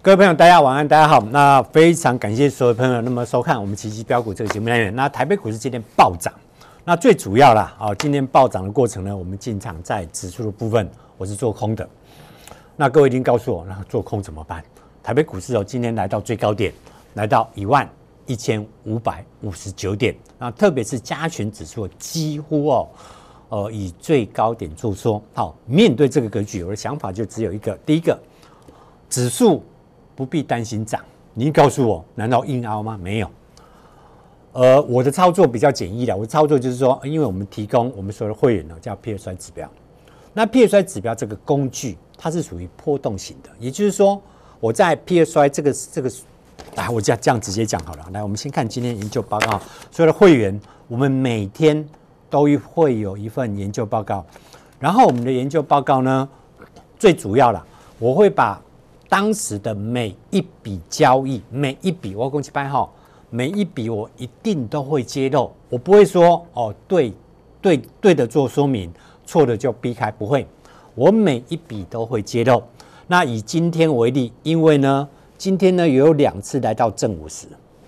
各位朋友，大家晚安，大家好。那非常感谢所有朋友，那么收看我们奇奇标股这个节目单元。那台北股市今天暴涨，那最主要啦，啊，今天暴涨的过程呢，我们进场在指数的部分我是做空的。那各位一定告诉我，那做空怎么办？台北股市哦，今天来到最高点，来到一万。一千五百五十九点，那特别是加权指数几乎哦，呃，以最高点做收。好，面对这个格局，我的想法就只有一个：，第一个，指数不必担心涨。你告诉我，难道硬凹吗？没有。呃，我的操作比较简易的，我的操作就是说，因为我们提供我们有的会员呢，叫 PSI 指标。那 PSI 指标这个工具，它是属于波动型的，也就是说，我在 PSI 这个这个。来，我这样这样直接讲好了。来，我们先看今天研究报告。所有的会员，我们每天都会有一份研究报告。然后我们的研究报告呢，最主要了，我会把当时的每一笔交易，每一笔我恭喜八号，每一笔我一定都会揭露。我不会说哦，对对对的做说明，错的就避开，不会。我每一笔都会揭露。那以今天为例，因为呢。今天呢，有两次来到正五十，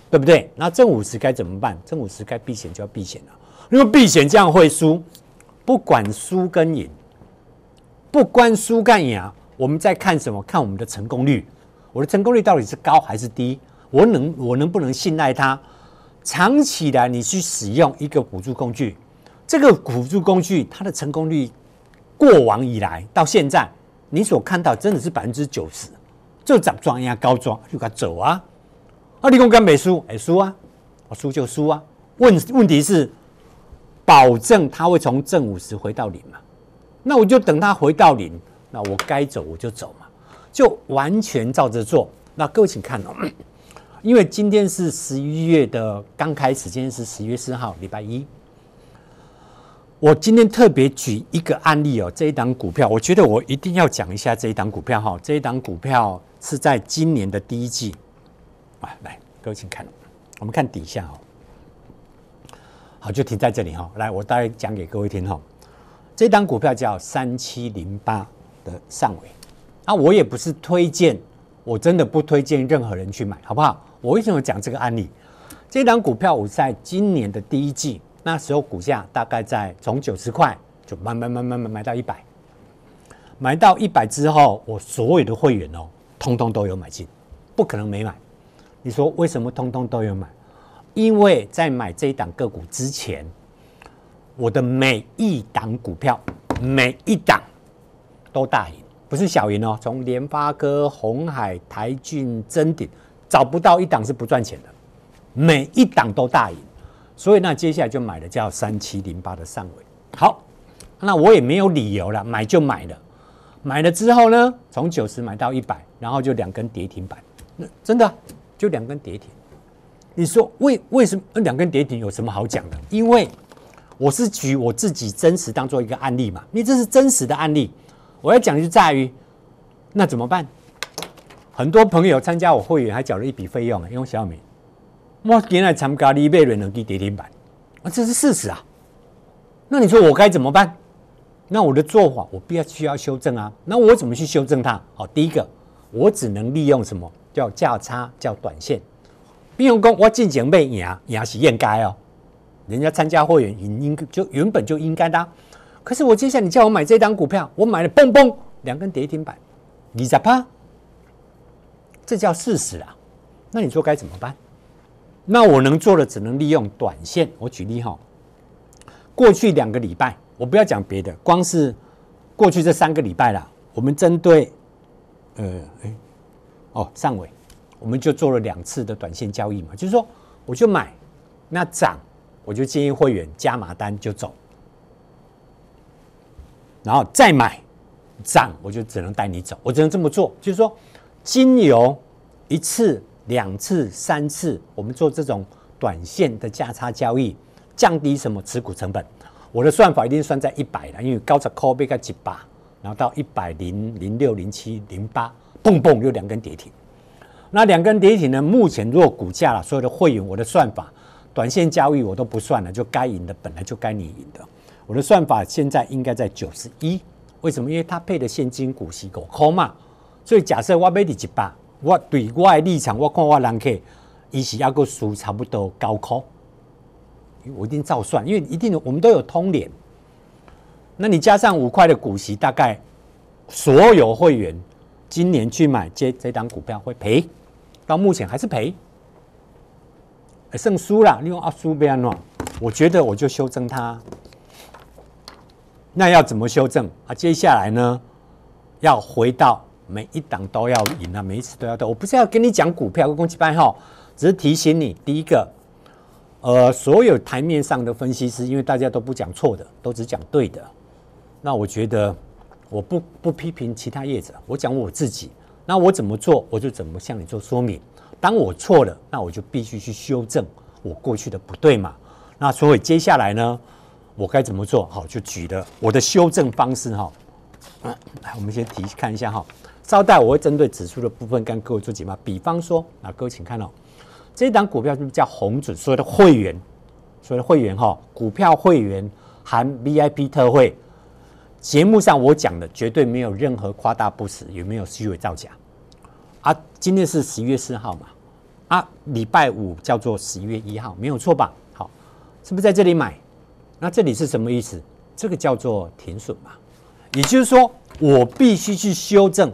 对不对？那正五十该怎么办？正五十该避险就要避险了，因为避险这样会输。不管输跟赢，不关输干赢啊，我们在看什么？看我们的成功率。我的成功率到底是高还是低？我能我能不能信赖它？长期来你去使用一个辅助工具，这个辅助工具它的成功率，过往以来到现在，你所看到真的是百分之九十。就砸庄，人家高庄就该走啊。啊，你功跟美苏，哎，输啊，我输就输啊。问问题是，保证他会从正五十回到零嘛？那我就等他回到零，那我该走我就走嘛，就完全照着做。那各位请看哦，因为今天是十一月的刚开始，今天是十一月四号，礼拜一。我今天特别举一个案例哦，这一档股票，我觉得我一定要讲一下这一档股票哈，这一档股票。是在今年的第一季啊，来，各位请看，我们看底下哦。好，就停在这里哈。来，我大概讲给各位听哈。这单股票叫三七零八的上尾。那我也不是推荐，我真的不推荐任何人去买，好不好？我为什么讲这个案例？这单股票我在今年的第一季那时候股价大概在从九十块就慢慢慢慢慢买到一百，买到一百之后，我所有的会员哦。通通都有买进，不可能没买。你说为什么通通都有买？因为在买这一档个股之前，我的每一档股票每一档都大赢，不是小赢哦。从联发科、红海、台骏、臻鼎找不到一档是不赚钱的，每一档都大赢。所以那接下来就买的叫三七零八的上尾。好，那我也没有理由了，买就买了。买了之后呢，从九十买到一百，然后就两根跌停板，那真的就两根跌停。你说为为什么那两根跌停有什么好讲的？因为我是举我自己真实当做一个案例嘛，因为这是真实的案例。我要讲就在于那怎么办？很多朋友参加我会员还缴了一笔费用，因为小米，我今天参加你一了人民跌停板，啊，这是事实啊。那你说我该怎么办？那我的做法，我必需要修正啊。那我怎么去修正它？好，第一个，我只能利用什么叫价差，叫短线。比如公，我进前被赢，也是应该哦。人家参加会员，应应就原本就应该的。可是我接下来你叫我买这张股票，我买了蹦蹦两根跌停板，你咋怕？这叫事实啊。那你说该怎么办？那我能做的只能利用短线。我举例哈，过去两个礼拜。我不要讲别的，光是过去这三个礼拜啦，我们针对呃，哎，哦，上尾，我们就做了两次的短线交易嘛，就是说，我就买，那涨我就建议会员加码单就走，然后再买，涨我就只能带你走，我只能这么做，就是说，经由一次、两次、三次，我们做这种短线的价差交易，降低什么持股成本。我的算法一定算在一百了，因为高则 call 被个七八，然后到一百零零六零七零八，蹦蹦又两根跌停。那两根跌停呢？目前如果股价了，所有的会员我的算法短线交易我都不算了，就该赢的本来就该你赢的。我的算法现在应该在九十一，为什么？因为它配的现金股息够 call 嘛，所以假设我被你一百，我对外立场我看我人 n k 伊是要个输差不多高 call。我一定照算，因为一定我们都有通联。那你加上五块的股息，大概所有会员今年去买这这档股票会赔，到目前还是赔，胜剩输了。利用阿苏贝安诺，我觉得我就修正它。那要怎么修正啊？接下来呢，要回到每一档都要赢啊，每一次都要对。我不是要跟你讲股票跟公鸡班号，只是提醒你第一个。呃，所有台面上的分析师，因为大家都不讲错的，都只讲对的。那我觉得，我不不批评其他业者，我讲我自己。那我怎么做，我就怎么向你做说明。当我错了，那我就必须去修正我过去的不对嘛。那所以接下来呢，我该怎么做？好，就举的我的修正方式哈。来，我们先提看一下哈。稍待，我会针对指数的部分跟各位做解码。比方说，啊，各位请看哦。这档股票是不是叫红准？所有的会员，所有的会员哈，股票会员含 VIP 特惠。节目上我讲的绝对没有任何夸大不实，有没有虚伪造假？啊，今天是十一月四号嘛，啊，礼拜五叫做十一月一号，没有错吧？好，是不是在这里买？那这里是什么意思？这个叫做停损嘛，也就是说我必须去修正，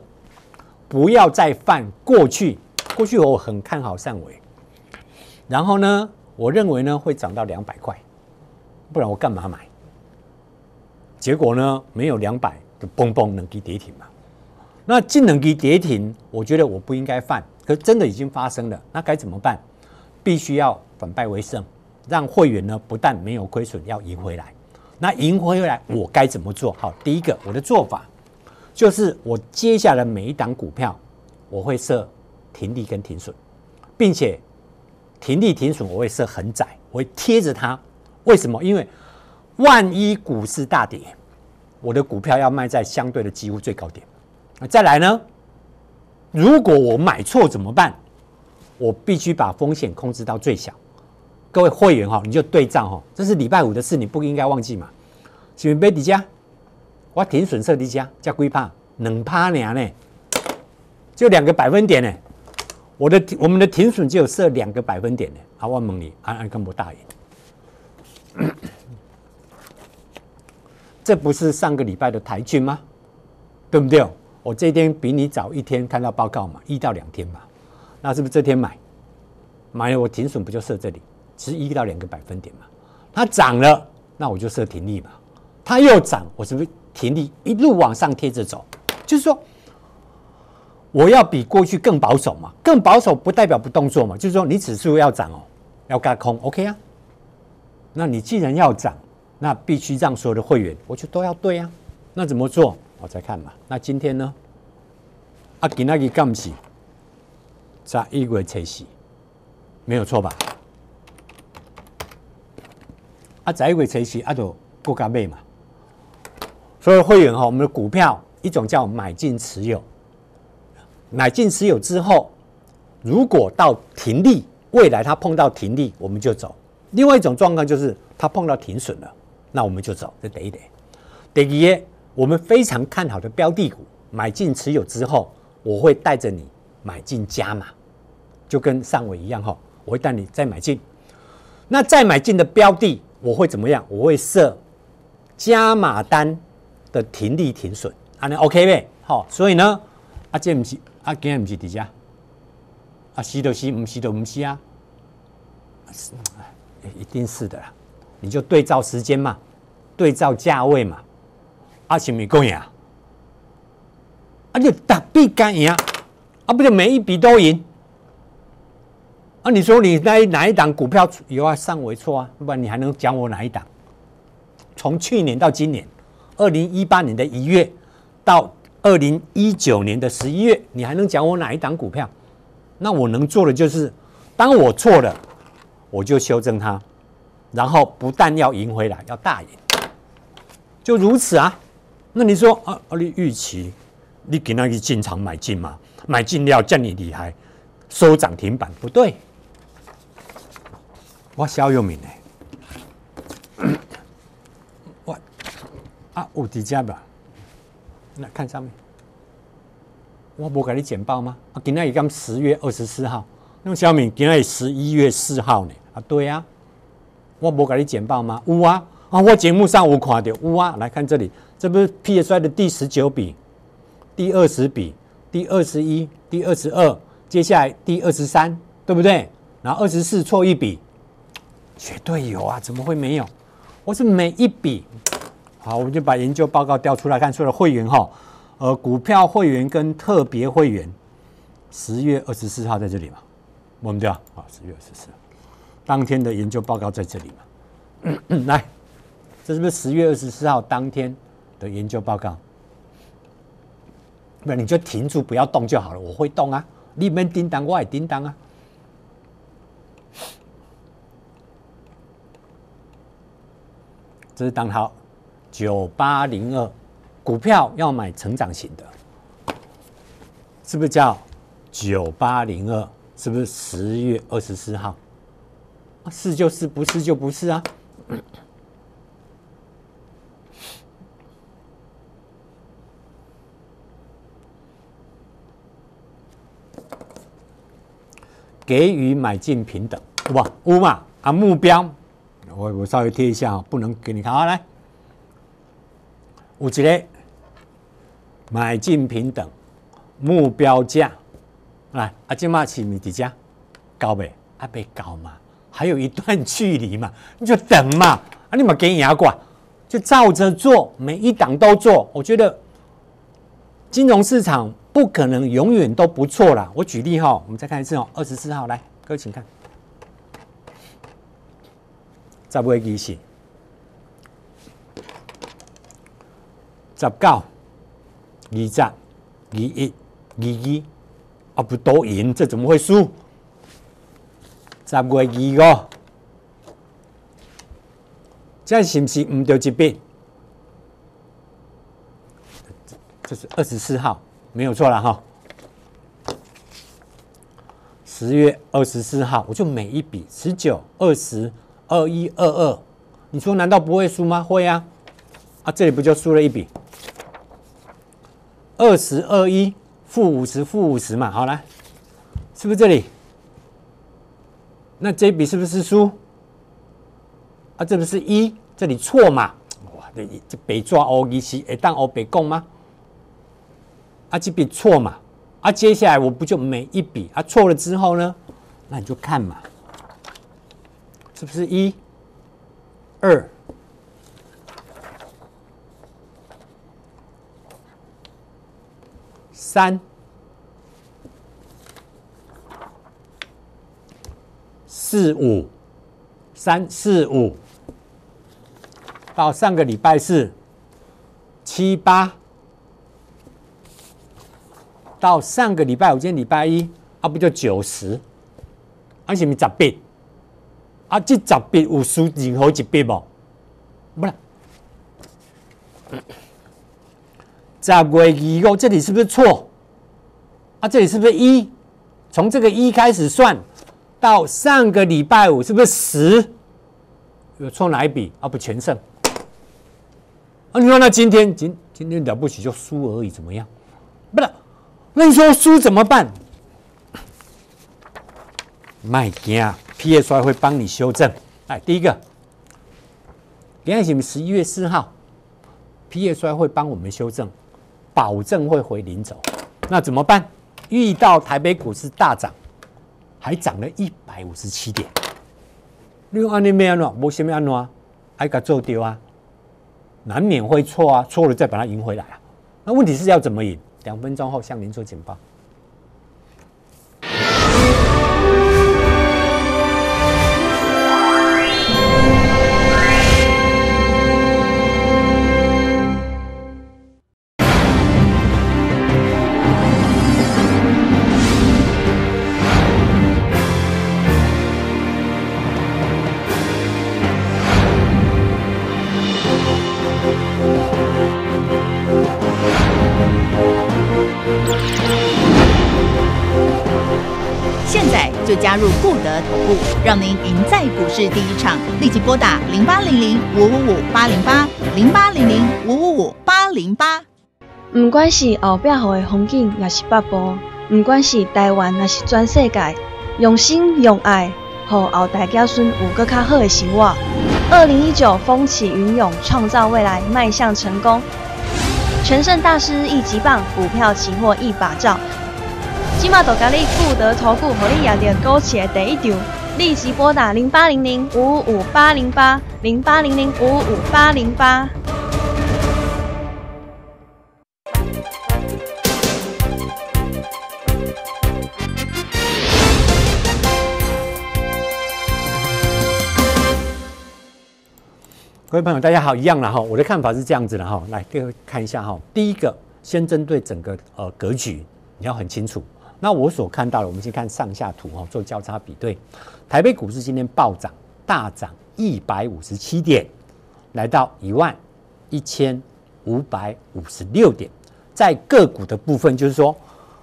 不要再犯过去。过去我很看好汕尾。然后呢，我认为呢会涨到两百块，不然我干嘛买？结果呢没有两百，就嘣嘣能跌跌停嘛。那尽能跌跌停，我觉得我不应该犯，可真的已经发生了，那该怎么办？必须要反败为胜，让会员呢不但没有亏损，要赢回来。那赢回来我该怎么做？好，第一个我的做法就是我接下来每一档股票，我会设停利跟停损，并且。停利停损，我会设很窄，我会贴着它。为什么？因为万一股市大跌，我的股票要卖在相对的几乎最高点。那再来呢？如果我买错怎么办？我必须把风险控制到最小。各位会员哈，你就对账哈，这是礼拜五的事，你不应该忘记嘛。问备底家，我停损设底家，叫龟怕冷怕凉呢，就两个百分点呢。我的我们的停损就设两个百分点的，阿旺蒙尼，安安根摩大爷，这不是上个礼拜的台军吗？对不对？我这天比你早一天看到报告嘛，一到两天嘛，那是不是这天买？买我停损不就设这里，只一到两个百分点嘛？它涨了，那我就设停利嘛；它又涨，我是不是停利一路往上贴着走？就是说。我要比过去更保守嘛，更保守不代表不动作嘛，就是说你指数要涨哦，要干空 OK 啊。那你既然要涨，那必须让所有的会员，我就得都要对啊。那怎么做？我再看嘛。那今天呢？阿给那个干不起，在一月拆夕，没有错吧？啊，在一月拆夕，阿就过干被嘛。所以会员哈，我们的股票一种叫买进持有。买进持有之后，如果到停利，未来它碰到停利，我们就走；另外一种状况就是它碰到停损了，那我们就走，再等一等。等一，我们非常看好的标的股，买进持有之后，我会带着你买进加码，就跟上尾一样哈，我会带你再买进。那再买进的标的，我会怎么样？我会设加码单的停利停损，安那 OK 呗？好，所以呢，阿 James。啊，今日不是底遮，啊，是就是，毋是就毋是啊，是，一定是的啦，你就对照时间嘛，对照价位嘛，啊，是是共赢啊？啊，就打必干赢，啊，不就每一笔都赢？啊，你说你那哪一档股票有啊上位错啊？不然你还能讲我哪一档？从去年到今年，二零一八年的一月到。二零一九年的十一月，你还能讲我哪一档股票？那我能做的就是，当我错了，我就修正它，然后不但要赢回来，要大赢，就如此啊。那你说，啊，你预期，你给那个进场买进吗？买进要叫你厉害，收涨停板不对。我肖有明呢？我啊，有点几吧。来看上面，我不给你简报吗？今天已讲十月二十四号，侬小敏今天十一月四号呢。啊，对啊，我不给你简报吗？有啊，啊，我节目上有看到，有啊。来看这里，这不是 P S I 的第十九笔、第二十笔、第二十一、第二十二，接下来第二十三，对不对？然后二十四错一笔，绝对有啊，怎么会没有？我是每一笔。好，我们就把研究报告调出来看。除了会员哈，呃，股票会员跟特别会员，十月二十四号在这里嘛，我们调。啊，十月二十四，当天的研究报告在这里嘛。来，这是不是十月二十四号当天的研究报告？那你就停住，不要动就好了。我会动啊，你们叮当，我也叮当啊。这是当好九八零二股票要买成长型的，是不是叫九八零二？是不是十月二十四号？是就是，不是就不是啊。给予买进平等，哇，乌嘛？啊，目标我我稍微贴一下啊，不能给你看啊，来。有一个买进平等目标价，来，阿金嘛是米底价，高呗，阿贝高嘛，还有一段距离嘛，你就等嘛，啊，你嘛给牙过，就照着做，每一档都做。我觉得金融市场不可能永远都不错啦。我举例哈，我们再看一次哦，二十四号来，各位请看，再十八期是。十九、二十、二一、二一，啊不都赢，这怎么会输？十月二五，这是不是唔对一笔？这是二十四号，没有错了哈。十月二十四号，我就每一笔十九、二十、二一、二二，你说难道不会输吗？会啊，啊这里不就输了一笔？二十二一负五十负五十嘛，好来，是不是这里？那这笔是不是输？啊，这不是一，这里错嘛！哇，这这北抓欧一七，哎，当欧北共吗？啊，这笔错嘛！啊，接下来我不就每一笔啊错了之后呢，那你就看嘛，是不是一、二？三、四五、三四五，到上个礼拜四，七八，到上个礼拜五，今礼拜一，啊，不就九十，啊是咪十笔？啊，这十笔有输任何一笔不？不啦。在月以后，这里是不是错？啊，这里是不是一？从这个一开始算到上个礼拜五，是不是十？有错哪一笔啊？不全胜。啊，你说那今天今今天了不起就输而已，怎么样？不是，那你说输怎么办？卖家 P S Y 会帮你修正。哎，第一个，林海是十一月四号，P S Y 会帮我们修正。保证会回零走，那怎么办？遇到台北股市大涨，还涨了一百五十七点，你用安利没安诺，没什么安诺啊，还做丢啊，难免会错啊，错了再把它赢回来啊。那问题是要怎么赢？两分钟后向您做简报。让您赢在股市第一场，立即拨打零八零零五五五八零八零八零零五五五八零八。不管是后壁号的风景，也是北部；不管是台湾，也是全世界，用心用爱，和后代子孙有个卡好的生活。二零一九风起云涌，创造未来，迈向成功。全胜大师一级棒，股票期货一把照。即马就甲你富德炒股，和你约定勾起的第一场。立即拨打零八零零五五五八零八零八零零五五五八零八。各位朋友，大家好，一样了哈。我的看法是这样子的哈，来各位看一下哈。第一个，先针对整个呃格局，你要很清楚。那我所看到的，我们先看上下图哈，做交叉比对。台北股市今天暴涨，大涨一百五十七点，来到一万一千五百五十六点。在个股的部分，就是说，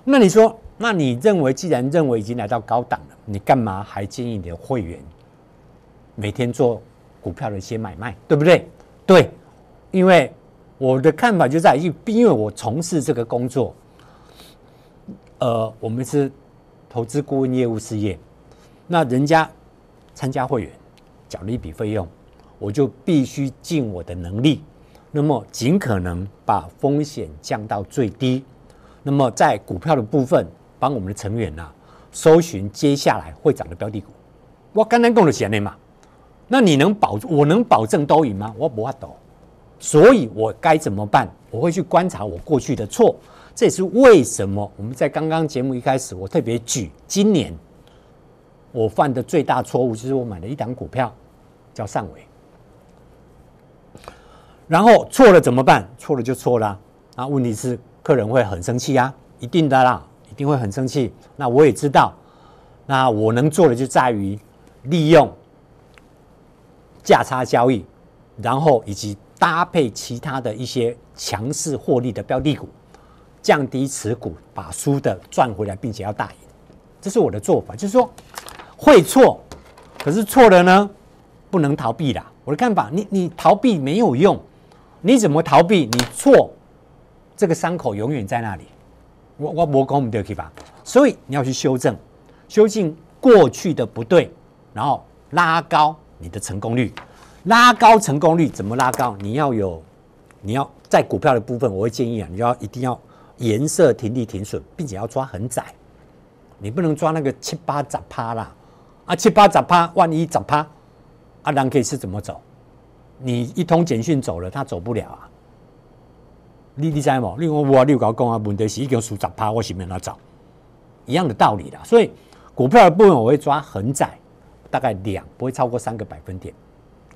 那你说，那你认为既然认为已经来到高档了，你干嘛还建议你的会员每天做股票的一些买卖，对不对？对，因为我的看法就在于，因为我从事这个工作。呃，我们是投资顾问业务事业，那人家参加会员，缴了一笔费用，我就必须尽我的能力，那么尽可能把风险降到最低。那么在股票的部分，帮我们的成员呐，搜寻接下来会涨的标的股。我刚刚跟了钱的嘛，那你能保？我能保证都赢吗？我不怕赌，所以我该怎么办？我会去观察我过去的错。这也是为什么我们在刚刚节目一开始，我特别举今年我犯的最大错误，就是我买了一档股票叫汕尾，然后错了怎么办？错了就错了啊！问题是客人会很生气啊，一定的啦，一定会很生气。那我也知道，那我能做的就在于利用价差交易，然后以及搭配其他的一些强势获利的标的股。降低持股，把输的赚回来，并且要大赢，这是我的做法。就是说，会错，可是错了呢，不能逃避的。我的看法，你你逃避没有用，你怎么逃避？你错，这个伤口永远在那里。我我我讲不得去吧？所以你要去修正，修正过去的不对，然后拉高你的成功率。拉高成功率怎么拉高？你要有，你要在股票的部分，我会建议啊，你要一定要。颜色停低停损，并且要抓很窄，你不能抓那个七八十趴啦，啊，七八十趴，万一十趴，阿人可以是怎么走？你一通简讯走了，他走不了啊。你你知冇？另外我你有搞公啊问题是已经输十趴，我是免来走，一样的道理啦。所以股票的部分我会抓很窄，大概两，不会超过三个百分点。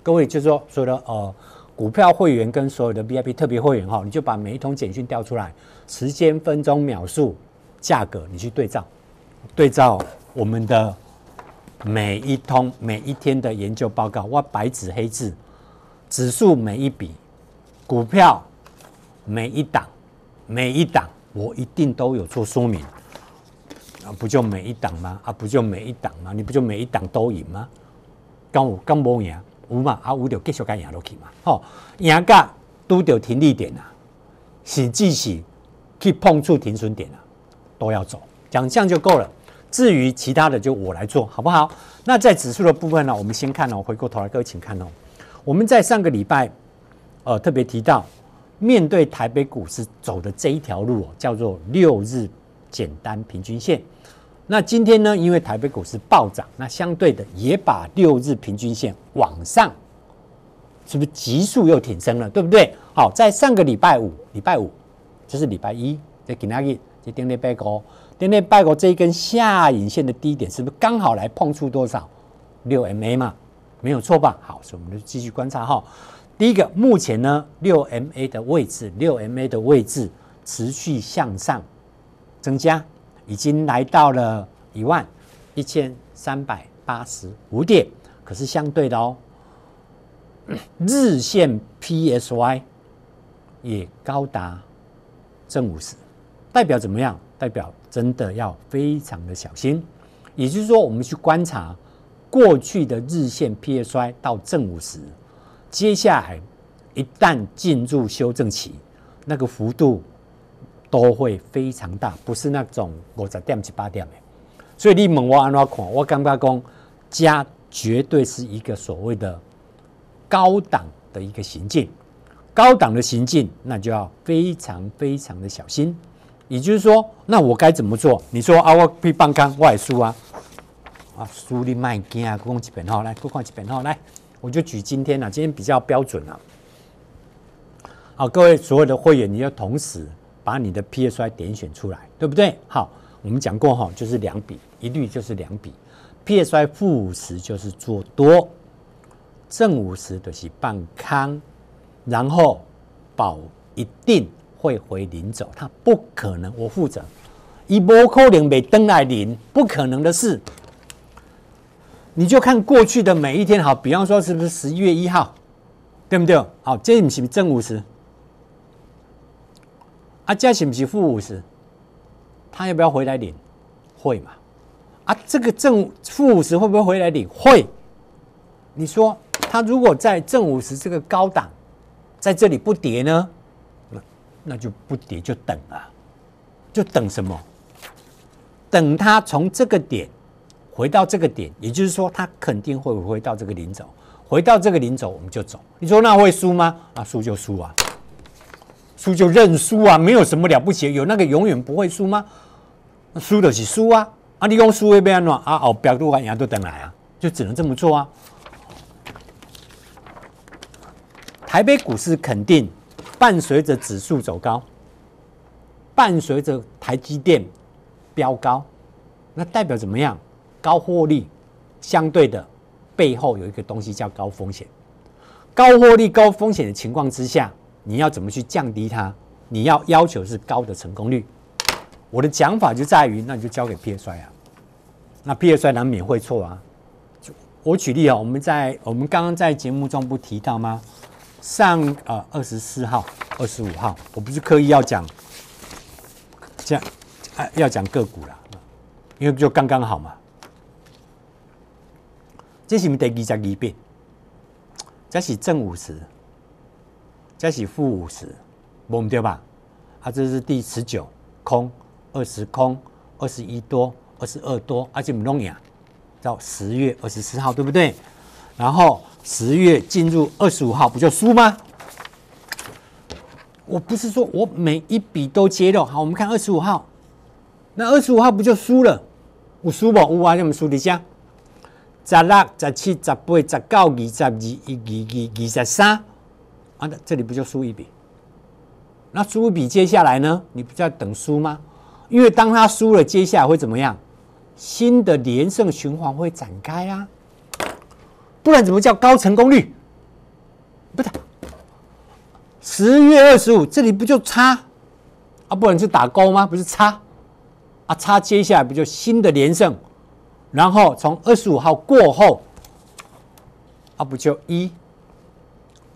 各位就说，所以呢，哦。股票会员跟所有的 VIP 特别会员哈，你就把每一通简讯调出来，时间、分钟、秒数、价格，你去对照，对照我们的每一通、每一天的研究报告，哇，白纸黑字，指数每一笔，股票每一档，每一档，我一定都有做说明。啊，不就每一档吗？啊，不就每一档吗？你不就每一档都赢吗？刚我刚无赢？五嘛，啊五就继续跟赢罗去嘛，吼，赢加都到停利点啊，甚至是去碰触停损点啊，都要走，讲这样就够了。至于其他的就我来做好不好？那在指数的部分呢，我们先看哦，回过头来各位请看哦，我们在上个礼拜，呃特别提到，面对台北股市走的这一条路哦，叫做六日简单平均线。那今天呢？因为台北股市暴涨，那相对的也把六日平均线往上，是不是急速又挺升了？对不对？好，在上个礼拜五，礼拜五就是礼拜一，在今天在电力拜高，电力拜高这一根下影线的低点，是不是刚好来碰触多少六 MA 嘛？没有错吧？好，所以我们就继续观察哈。第一个，目前呢六 MA 的位置，六 MA 的位置持续向上增加。已经来到了一万一千三百八十五点，可是相对的哦，日线 PSY 也高达正五十，代表怎么样？代表真的要非常的小心。也就是说，我们去观察过去的日线 PSY 到正五十，接下来一旦进入修正期，那个幅度。都会非常大，不是那种五点、七、八点的。所以你问我安怎看，我感觉讲家绝对是一个所谓的高档的一个行径，高档的行径，那就要非常非常的小心。也就是说，那我该怎么做？你说啊，我必半干，我输啊，啊，输你卖惊啊，攻几遍好，来，多看几遍好，来，我就举今天啊，今天比较标准啊。好，各位所有的会员，你要同时。把你的 PSI 点选出来，对不对？好，我们讲过哈，就是两笔，一律就是两笔。PSI 负五十就是做多，正五十的是半康，然后保一定会回零走，它不可能，我负责。一波扣零没登来零，不可能的事。你就看过去的每一天，好，比方说是不是十一月一号，对不对？好，这你是正五十。啊，加起不是负五十，他要不要回来领会嘛？啊，这个正负五十会不会回来领会？你说他如果在正五十这个高档，在这里不跌呢？那就不跌就等啊，就等什么？等他从这个点回到这个点，也就是说他肯定会回到这个零走，回到这个零走我们就走。你说那会输吗？啊，输就输啊。输就认输啊，没有什么了不起。有那个永远不会输吗？输的是输啊，啊，你用输会变啊？啊，哦，标都完，人都等来啊，就只能这么做啊。台北股市肯定伴随着指数走高，伴随着台积电飙高，那代表怎么样？高获利相对的，背后有一个东西叫高风险。高获利、高风险的情况之下。你要怎么去降低它？你要要求是高的成功率。我的讲法就在于，那你就交给 p s I 啊。那 p s I 难免会错啊。就我举例啊，我们在我们刚刚在节目中不提到吗？上呃二十四号、二十五号，我不是刻意要讲，讲啊要讲个股了，因为就刚刚好嘛。这是第二十二遍？这是正五十。再是负五十，摸掉吧？啊，这是第十九空，二十空，二十一多，二十二多，而且唔容易到十月二十四号，对不对？然后十月进入二十五号，不就输吗？我不是说我每一笔都接喽。好，我们看二十五号，那二十五号不就输了？我输五我五啊，叫我们数底下。十六、十七、十八、十九、二十二、二二二、二十三。啊，这里不就输一笔？那输一笔，接下来呢？你不要等输吗？因为当他输了，接下来会怎么样？新的连胜循环会展开啊！不然怎么叫高成功率？不是十月二十五，这里不就差啊？不然就打勾吗？不是差啊？差接下来不就新的连胜？然后从二十五号过后，啊，不就一、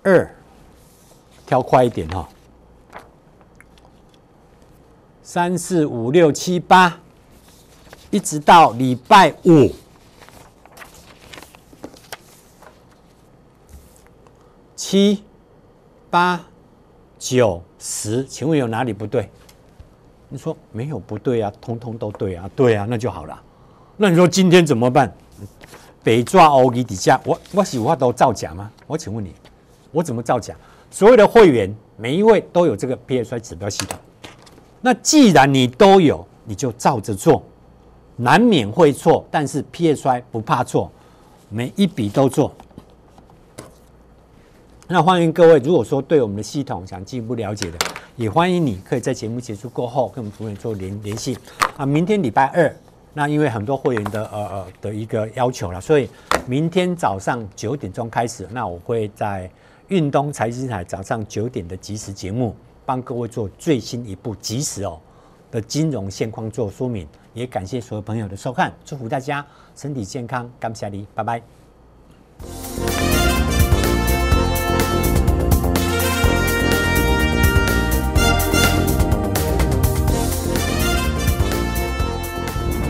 二？挑快一点哈！三四五六七八，一直到礼拜五，七、八、九、十，请问有哪里不对？你说没有不对啊，通通都对啊，对啊，那就好了。那你说今天怎么办？北抓乌龟底下，我我喜欢都造假吗？我请问你，我怎么造假？所有的会员每一位都有这个 PSI 指标系统。那既然你都有，你就照着做，难免会错，但是 PSI 不怕错，每一笔都做。那欢迎各位，如果说对我们的系统想进一步了解的，也欢迎你可以在节目结束过后跟我们主任做联联系。啊，明天礼拜二，那因为很多会员的呃呃的一个要求了，所以明天早上九点钟开始，那我会在。运东财经台早上九点的即时节目，帮各位做最新一步即时哦的金融现况做说明，也感谢所有朋友的收看，祝福大家身体健康，干不你，拜拜。